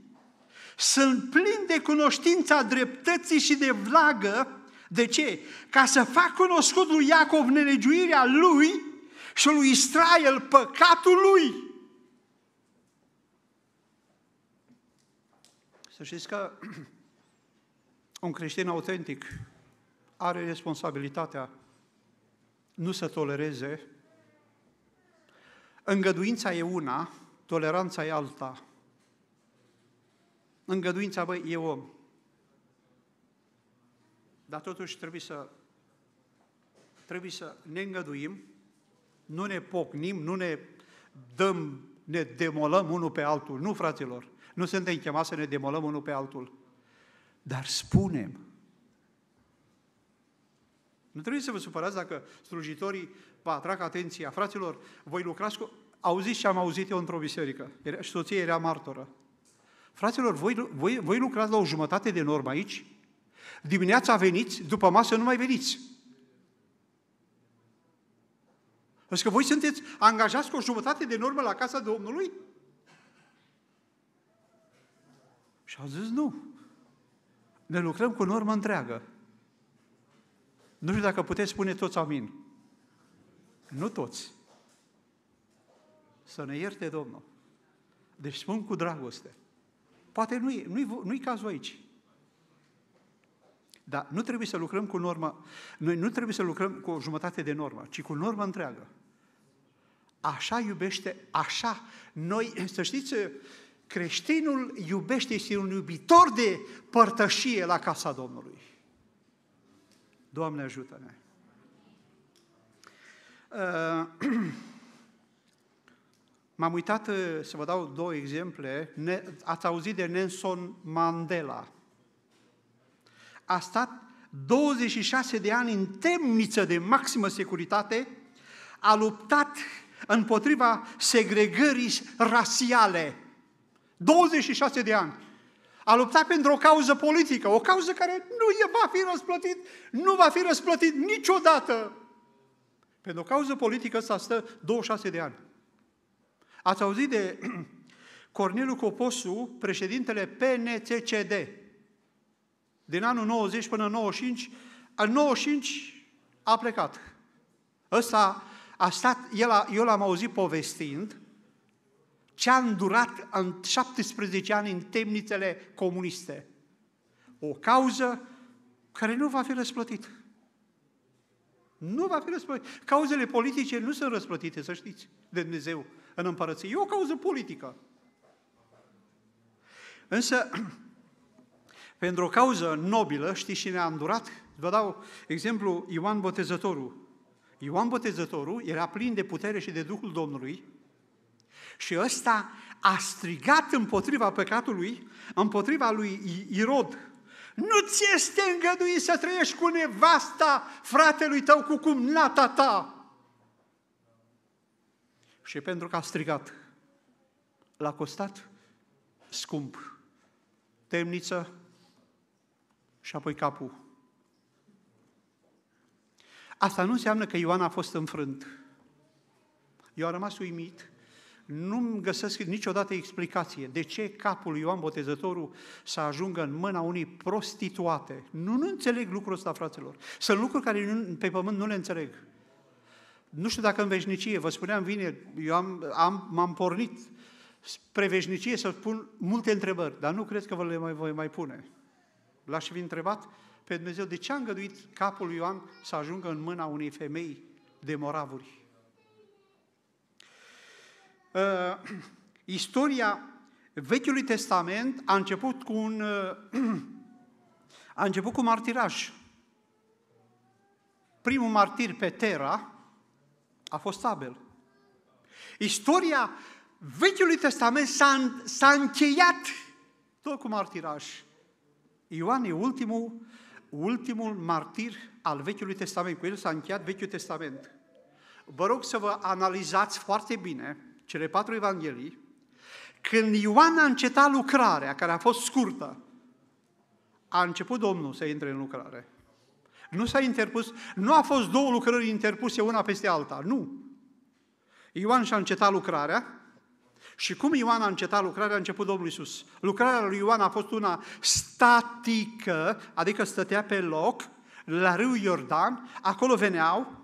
sunt plin de cunoștința dreptății și de vlagă. De ce? Ca să fac cunoscut lui Iacov nelegiuirea lui și lui Israel păcatul lui. Să știți că un creștin autentic are responsabilitatea nu să tolereze. Îngăduința e una, toleranța e alta. Îngăduința, băi, e om. Dar totuși trebuie să, trebuie să ne îngăduim, nu ne pocnim, nu ne dăm, ne demolăm unul pe altul. Nu, fraților, nu suntem chemați să ne demolăm unul pe altul. Dar spunem, nu trebuie să vă supărați dacă slujitorii vă atrag atenția. Fraților, voi lucrați cu... Auziți ce am auzit eu într-o biserică. Era, și soția era martoră. Fraților, voi, voi, voi lucrați la o jumătate de normă aici? Dimineața veniți, după masă nu mai veniți. Deci că voi sunteți angajați cu o jumătate de normă la casa Domnului? Și au zis, nu. Ne lucrăm cu normă întreagă. Nu știu dacă puteți spune toți amin. Nu toți. Să ne ierte Domnul. Deci spun cu dragoste. Poate nu i nu-i, nu-i cazul aici. Dar nu trebuie să lucrăm cu norma, noi nu trebuie să lucrăm cu o jumătate de normă, ci cu normă întreagă. Așa iubește, așa. Noi, să știți, creștinul iubește, este un iubitor de părtășie la casa Domnului. Doamne ajută-ne! Uh, M-am uitat uh, să vă dau două exemple. ați auzit de Nelson Mandela. A stat 26 de ani în temniță de maximă securitate, a luptat împotriva segregării rasiale. 26 de ani. A luptat pentru o cauză politică, o cauză care nu e, va fi răsplătit, nu va fi răsplătit niciodată. Pentru o cauză politică s-a stă 26 de ani. Ați auzit de Corneliu Coposu, președintele PNCCD, din anul 90 până 95, în 95 a plecat. Ăsta a stat, el a, eu l-am auzit povestind, ce a îndurat în 17 ani în temnițele comuniste. O cauză care nu va fi răsplătită. Nu va fi răsplătit. Cauzele politice nu sunt răsplătite, să știți, de Dumnezeu în împărăție. E o cauză politică. Însă, pentru o cauză nobilă, știți cine a îndurat? Vă dau exemplu Ioan Botezătorul. Ioan Botezătorul era plin de putere și de Duhul Domnului, și ăsta a strigat împotriva păcatului, împotriva lui Irod. Nu ți este îngăduit să trăiești cu nevasta fratelui tău, cu cumnata ta. Și pentru că a strigat, l-a costat scump temniță și apoi capul. Asta nu înseamnă că Ioan a fost înfrânt. Eu a rămas uimit nu-mi găsesc niciodată explicație de ce capul Ioan Botezătorul să ajungă în mâna unei prostituate. Nu, nu înțeleg lucrul ăsta, fraților. Sunt lucruri care nu, pe pământ nu le înțeleg. Nu știu dacă în veșnicie, vă spuneam vine, eu am, am, m-am pornit spre veșnicie să pun multe întrebări, dar nu cred că vă le mai voi mai pune. L-aș fi întrebat pe Dumnezeu de ce a îngăduit capul Ioan să ajungă în mâna unei femei de moravuri uh, istoria Vechiului Testament a început cu un uh, a început cu martiraj. Primul martir pe Terra a fost Abel. Istoria Vechiului Testament s-a, s-a încheiat tot cu martiraj. Ioan e ultimul, ultimul martir al Vechiului Testament. Cu el s-a încheiat Vechiul Testament. Vă rog să vă analizați foarte bine cele patru evanghelii, când Ioan a încetat lucrarea, care a fost scurtă, a început Domnul să intre în lucrare. Nu s-a interpus, nu a fost două lucrări interpuse una peste alta, nu. Ioan și-a încetat lucrarea și cum Ioan a încetat lucrarea, a început Domnul Iisus. Lucrarea lui Ioan a fost una statică, adică stătea pe loc, la râul Iordan, acolo veneau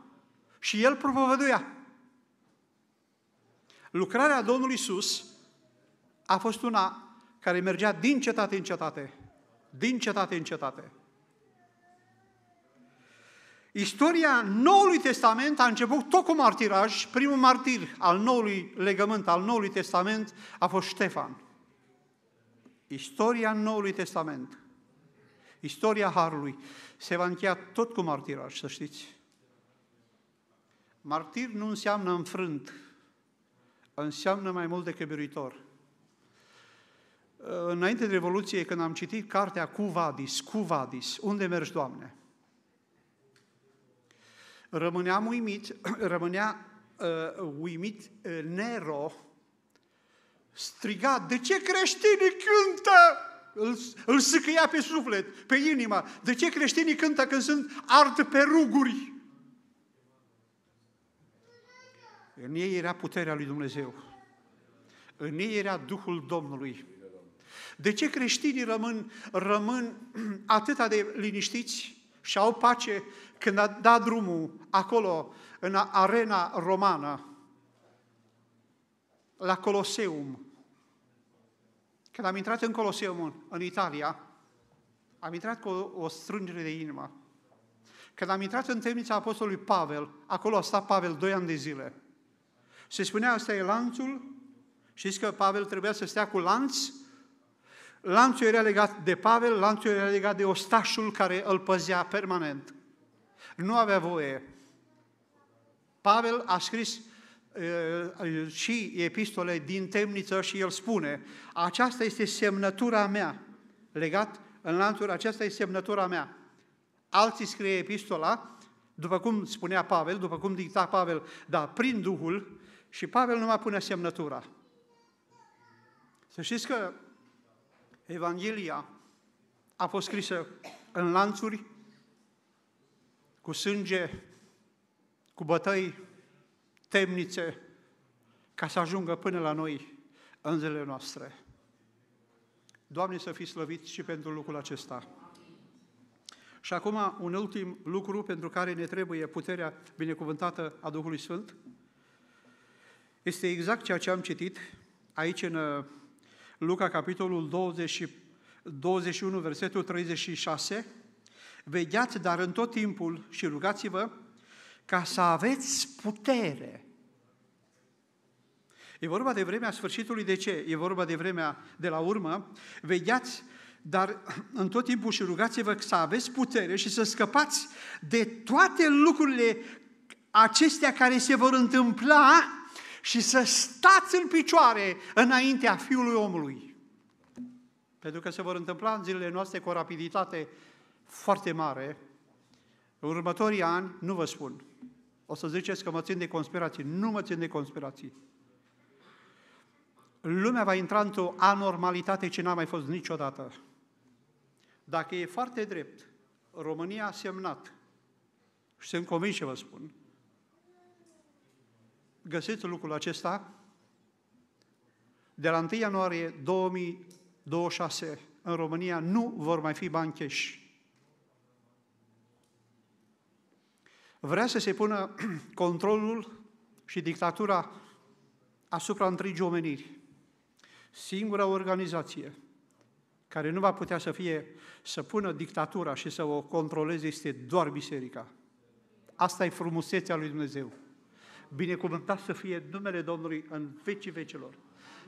și el propovăduia. Lucrarea Domnului Isus a fost una care mergea din cetate în cetate, din cetate în cetate. Istoria Noului Testament a început tot cu martiraj. Primul martir al Noului Legământ, al Noului Testament, a fost Ștefan. Istoria Noului Testament, istoria Harului, se va încheia tot cu martiraj, să știți. Martir nu înseamnă înfrânt, înseamnă mai mult decât biruitor. Uh, înainte de Revoluție, când am citit cartea Cu Vadis, Cu Vadis, Unde mergi, Doamne? Rămâneam uimit, rămânea uh, uimit uh, Nero, striga, de ce creștinii cântă? Îl, îl sâcăia pe suflet, pe inima. De ce creștinii cântă când sunt ard pe ruguri? În ei era puterea lui Dumnezeu. În ei era Duhul Domnului. De ce creștinii rămân, rămân atâta de liniștiți și au pace când a dat drumul acolo, în arena romană, la Coloseum? Când am intrat în Coloseum, în Italia, am intrat cu o strângere de inimă. Când am intrat în temnița Apostolului Pavel, acolo a stat Pavel doi ani de zile, se spunea, asta e lanțul, știți că Pavel trebuia să stea cu lanț, lanțul era legat de Pavel, lanțul era legat de ostașul care îl păzea permanent. Nu avea voie. Pavel a scris eh, eh, și epistole din temniță și el spune, aceasta este semnătura mea, legat în lanțuri, aceasta este semnătura mea. Alții scrie epistola, după cum spunea Pavel, după cum dicta Pavel, dar prin Duhul, și Pavel nu mai pune semnătura. Să știți că Evanghelia a fost scrisă în lanțuri, cu sânge, cu bătăi, temnițe, ca să ajungă până la noi în zilele noastre. Doamne să fii slăvit și pentru lucrul acesta. Și acum un ultim lucru pentru care ne trebuie puterea binecuvântată a Duhului Sfânt, este exact ceea ce am citit aici în uh, Luca, capitolul 20, 21, versetul 36. Vegheați, dar în tot timpul și rugați-vă ca să aveți putere. E vorba de vremea sfârșitului, de ce? E vorba de vremea de la urmă. Vegheați, dar în tot timpul și rugați-vă să aveți putere și să scăpați de toate lucrurile acestea care se vor întâmpla și să stați în picioare înaintea Fiului Omului. Pentru că se vor întâmpla în zilele noastre cu o rapiditate foarte mare. În următorii ani, nu vă spun, o să ziceți că mă țin de conspirații. Nu mă țin de conspirații. Lumea va intra într-o anormalitate ce n-a mai fost niciodată. Dacă e foarte drept, România a semnat, și sunt convins ce vă spun, Găsiți lucrul acesta? De la 1 ianuarie 2026 în România nu vor mai fi bancheși. Vrea să se pună controlul și dictatura asupra întregii omeniri. Singura organizație care nu va putea să fie, să pună dictatura și să o controleze este doar biserica. Asta e frumusețea lui Dumnezeu binecuvântat să fie numele Domnului în vecii vecilor,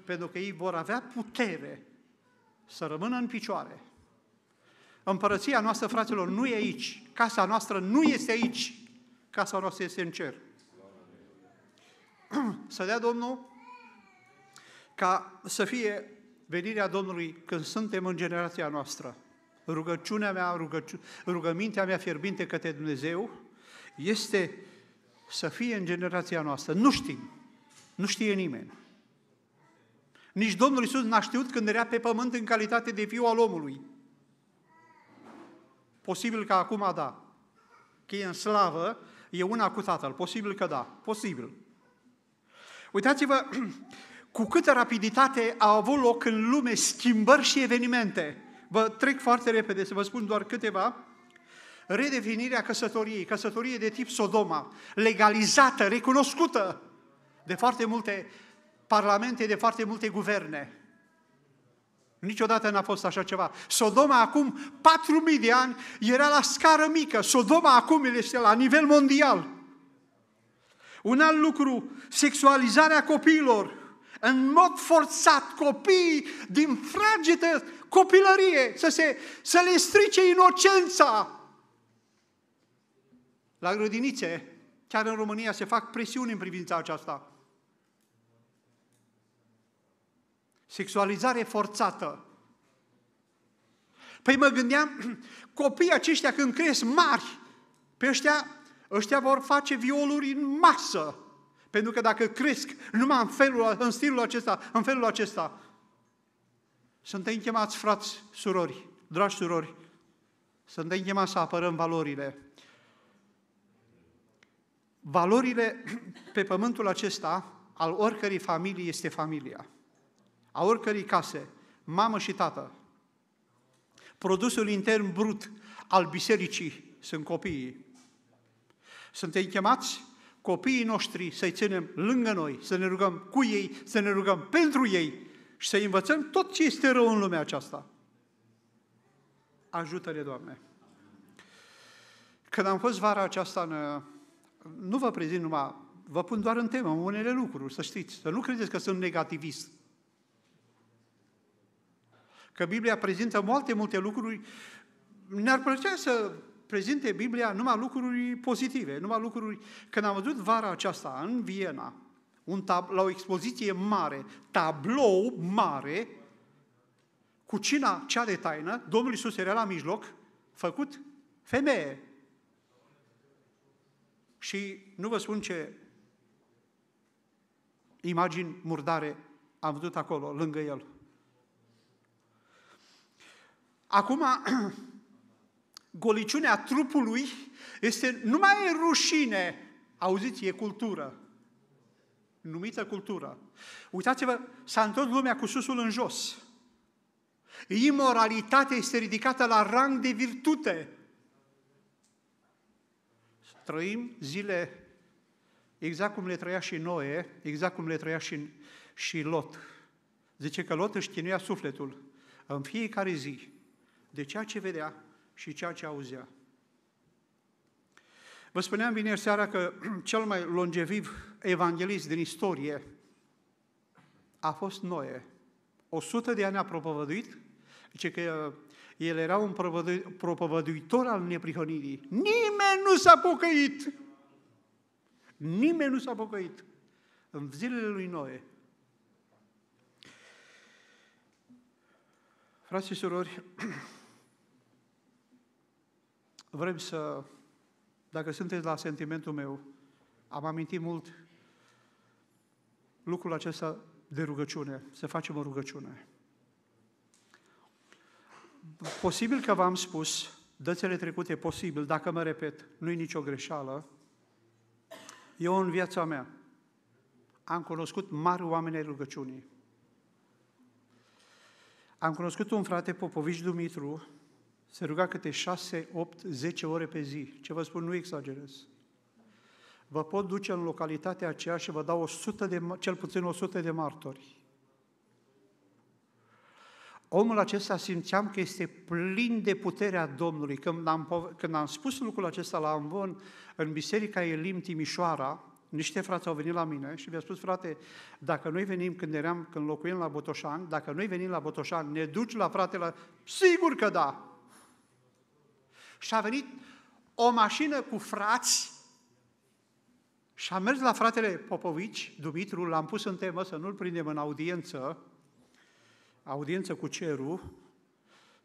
pentru că ei vor avea putere să rămână în picioare. Împărăția noastră, fraților, nu e aici. Casa noastră nu este aici. Casa noastră este în cer. Să dea Domnul ca să fie venirea Domnului când suntem în generația noastră. Rugăciunea mea, rugăci- rugămintea mea fierbinte către Dumnezeu este să fie în generația noastră. Nu știm. Nu știe nimeni. Nici Domnul Isus n-a știut când era pe pământ în calitate de fiu al omului. Posibil că acum da. Că e în slavă, e una cu Tatăl. Posibil că da. Posibil. Uitați-vă cu câtă rapiditate a avut loc în lume schimbări și evenimente. Vă trec foarte repede să vă spun doar câteva redefinirea căsătoriei, căsătorie de tip Sodoma, legalizată, recunoscută de foarte multe parlamente, de foarte multe guverne. Niciodată n-a fost așa ceva. Sodoma acum 4.000 de ani era la scară mică. Sodoma acum este la nivel mondial. Un alt lucru, sexualizarea copiilor. În mod forțat, copiii din fragedă copilărie să, se, să le strice inocența, la grădinițe, chiar în România, se fac presiuni în privința aceasta. Sexualizare forțată. Păi mă gândeam, copiii aceștia când cresc mari, pe ăștia, ăștia vor face violuri în masă. Pentru că dacă cresc numai în, felul, în stilul acesta, în felul acesta, suntem chemați frați, surori, dragi surori, suntem chemați să apărăm valorile Valorile pe pământul acesta al oricărei familii este familia, a oricărei case, mamă și tată. Produsul intern brut al bisericii sunt copiii. Suntem chemați copiii noștri să-i ținem lângă noi, să ne rugăm cu ei, să ne rugăm pentru ei și să învățăm tot ce este rău în lumea aceasta. Ajută-ne, Doamne! Când am fost vara aceasta în nu vă prezint numai, vă pun doar în temă unele lucruri, să știți, să nu credeți că sunt negativist. Că Biblia prezintă multe, multe lucruri. Ne-ar plăcea să prezinte Biblia numai lucruri pozitive, numai lucruri... Când am văzut vara aceasta în Viena, un tab- la o expoziție mare, tablou mare, cu cina cea de taină, Domnul Iisus era la mijloc, făcut femeie, și nu vă spun ce imagini murdare am văzut acolo, lângă el. Acum, goliciunea trupului este, nu mai e rușine, auziți, e cultură, numită cultură. Uitați-vă, s-a întors lumea cu susul în jos. Imoralitatea este ridicată la rang de virtute trăim zile exact cum le trăia și Noe, exact cum le trăia și, și Lot. Zice că Lot își chinuia sufletul în fiecare zi de ceea ce vedea și ceea ce auzea. Vă spuneam vineri seara că cel mai longeviv evanghelist din istorie a fost Noe. 100 de ani a propovăduit, zice că el era un propovăduitor al neprihănirii. Nimeni nu s-a pocăit! Nimeni nu s-a pocăit! În zilele lui Noe. Frații și surori, vrem să, dacă sunteți la sentimentul meu, am amintit mult lucrul acesta de rugăciune, să facem o rugăciune. Posibil că v-am spus dățele trecute, posibil, dacă mă repet, nu-i nicio greșeală. Eu în viața mea am cunoscut mari oameni ai rugăciunii. Am cunoscut un frate, Popovici Dumitru, se ruga câte 6, 8, 10 ore pe zi. Ce vă spun, nu exagerez. Vă pot duce în localitatea aceea și vă dau 100 de, cel puțin 100 de martori omul acesta simțeam că este plin de puterea Domnului. Când am, când am spus lucrul acesta la Amvon, în biserica Elim Timișoara, niște frați au venit la mine și mi-a spus, frate, dacă noi venim când eram, când locuim la Botoșan, dacă noi venim la Botoșan, ne duci la fratele? Sigur că da! Și a venit o mașină cu frați și a mers la fratele Popovici, Dumitru, l-am pus în temă să nu-l prindem în audiență, audiență cu cerul,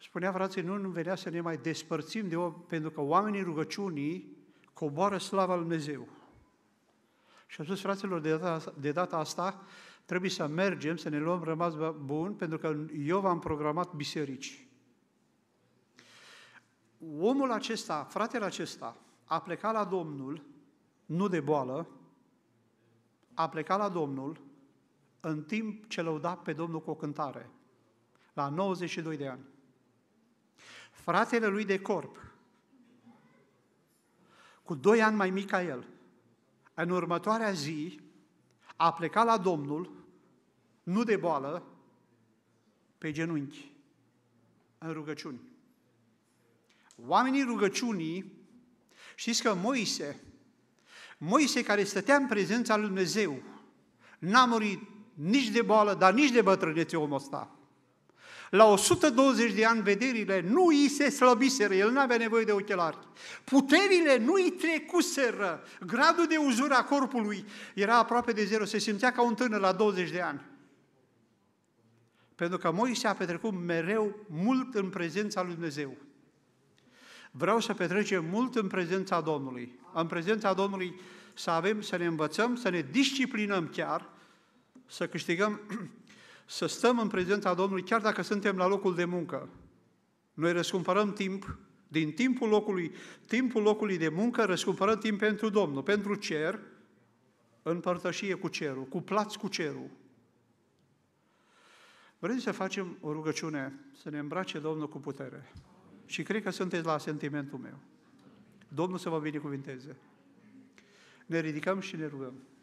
spunea frații, nu ne venea să ne mai despărțim de om, pentru că oamenii rugăciunii coboară slava Lui Dumnezeu. Și am spus, fraților, de data, de data asta trebuie să mergem, să ne luăm rămas bun, pentru că eu v-am programat biserici. Omul acesta, fratele acesta, a plecat la Domnul, nu de boală, a plecat la Domnul în timp ce lăuda pe Domnul cu o cântare la 92 de ani. Fratele lui de corp, cu doi ani mai mic ca el, în următoarea zi a plecat la Domnul, nu de boală, pe genunchi, în rugăciuni. Oamenii rugăciunii, știți că Moise, Moise care stătea în prezența lui Dumnezeu, n-a murit nici de boală, dar nici de bătrânețe omul ăsta la 120 de ani vederile nu îi se slăbiseră, el nu avea nevoie de ochelari. Puterile nu îi trecuseră, gradul de uzură a corpului era aproape de zero, se simțea ca un tânăr la 20 de ani. Pentru că Moise a petrecut mereu mult în prezența lui Dumnezeu. Vreau să petrecem mult în prezența Domnului. În prezența Domnului să avem, să ne învățăm, să ne disciplinăm chiar, să câștigăm să stăm în prezența Domnului chiar dacă suntem la locul de muncă. Noi răscumpărăm timp din timpul locului, timpul locului de muncă, răscumpărăm timp pentru Domnul, pentru cer, în părtășie cu cerul, cu plați cu cerul. Vrem să facem o rugăciune, să ne îmbrace Domnul cu putere. Și cred că sunteți la sentimentul meu. Domnul să vă binecuvinteze. Ne ridicăm și ne rugăm.